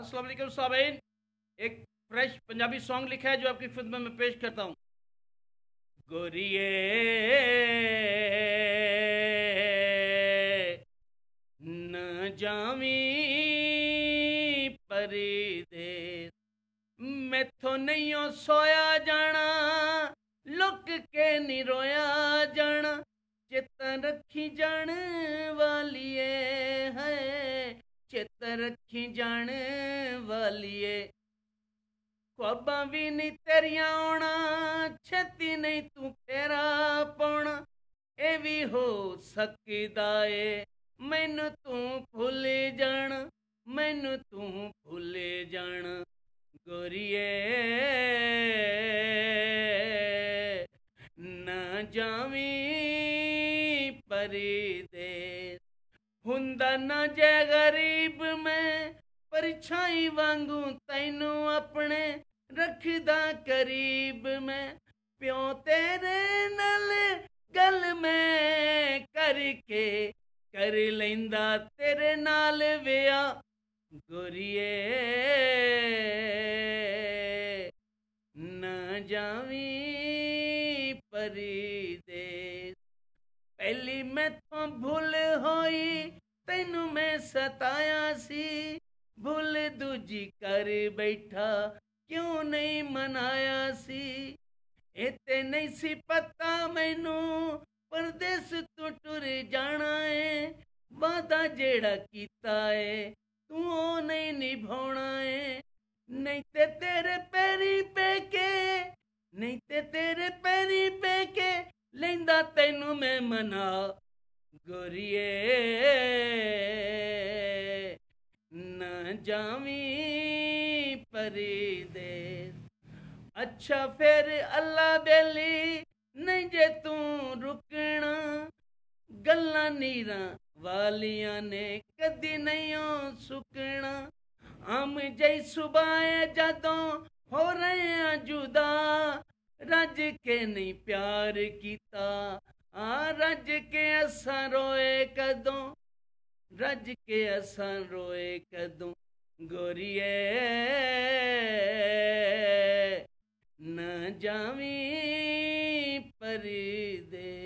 असलम साबेन एक fresh Punjabi song लिखा है जो आपकी खिदमत में पेश करता हूँ गोरिए न जामी परिदे मैथो तो नहीं सोया जाना लुक के नहीं रोया जाना चेतन रखी जान वाली है ਰੱਖੀ ਜਾਣ ਵਾਲੀਏ ਖੁਆਬਾਂ ਵੀ ਨਹੀਂ ਤੇਰੀਆਂ ਆਉਣਾ ਛੇਤੀ ਨਹੀਂ ਤੂੰ ਫੇਰਾ ਪਾਉਣਾ ਇਹ ਵੀ ਹੋ ਸਕਦਾ ਏ ਮੈਨੂੰ ਤੂੰ ਭੁੱਲ ਜਾਣ ਮੈਨੂੰ ਤੂੰ ਭੁੱਲ ਜਾਣ ਗੋਰੀਏ ਨਾ ਜਾਵੀਂ ਪਰੇ ਦੇ ਹੁੰਦਾ ਨਾ ਜੈ ਗਰੀਬ ਮੈਂ ਪਰਛਾਈ ਵਾਂਗੂ ਤੈਨੂੰ ਆਪਣੇ ਰੱਖਦਾ ਕਰੀਬ ਮੈਂ ਪਿਉ ਤੇਰੇ ਨਾਲ ਗੱਲ ਮੈਂ ਕਰਕੇ ਕਰ ਲੈਂਦਾ ਤੇਰੇ ਨਾਲ ਵਿਆਹ ਗੋਰੀਏ ਨਾ ਜਾਵੀਂ ਪਰੀ ਪਹਿਲੀ ਮੈਥੋਂ ਭੁੱਲ ਹੋਈ ਤੈਨੂੰ ਮੈਂ ਸਤਾਇਆ ਸੀ ਭੁੱਲ ਦੂਜੀ ਕਰ ਬੈਠਾ ਕਿਉਂ ਨਹੀਂ ਮਨਾਇਆ ਸੀ ਇਤੇ ਨਹੀਂ ਸੀ ਪਤਾ ਮੈਨੂੰ ਪਰਦੇਸ ਤੋਂ ਟੁਰ ਜਾਣਾ ਏ ਵਾਦਾ ਜਿਹੜਾ ਕੀਤਾ ਏ ਤੂੰ ਉਹ ਨਹੀਂ ਨਿਭਾਉਣਾ ਏ ਨਹੀਂ ਤੇ ਤੇਰੇ ਪੈਰੀ ਪੇਕੇ ਕੇ ਦਾ ਤੈਨੂੰ ਮੈਂ ਮਨਾ ਗੋਰੀਏ ਨਾ ਜਾਵੀਂ ਪਰਦੇਸ ਅੱਛਾ ਫਿਰ ਅੱਲਾ ਬੇਲੀ ਨਹੀਂ ਜੇ ਤੂੰ ਰੁਕਣਾ ਗੱਲਾਂ ਨੀਰਾਂ ਵਾਲੀਆਂ ਨੇ ਕਦੀ ਨਹੀਂ ਸੁਕਣਾ ਆਮ ਜਈ ਸੁਬਾਏ ਜਦੋਂ ਹੋ ਰਹੇ ਆ ਜੁਦਾ ਰੱਜ ਕੇ ਨਹੀਂ ਪਿਆਰ ਕੀਤਾ ਆ ਰੱਜ ਕੇ ਅਸਾਂ ਰੋਏ ਕਦੋਂ ਰੱਜ ਕੇ ਅਸਾਂ ਰੋਏ ਕਦੋਂ ਗੋਰੀਏ ਨਾ ਜਾਵੀਂ ਪਰਦੇ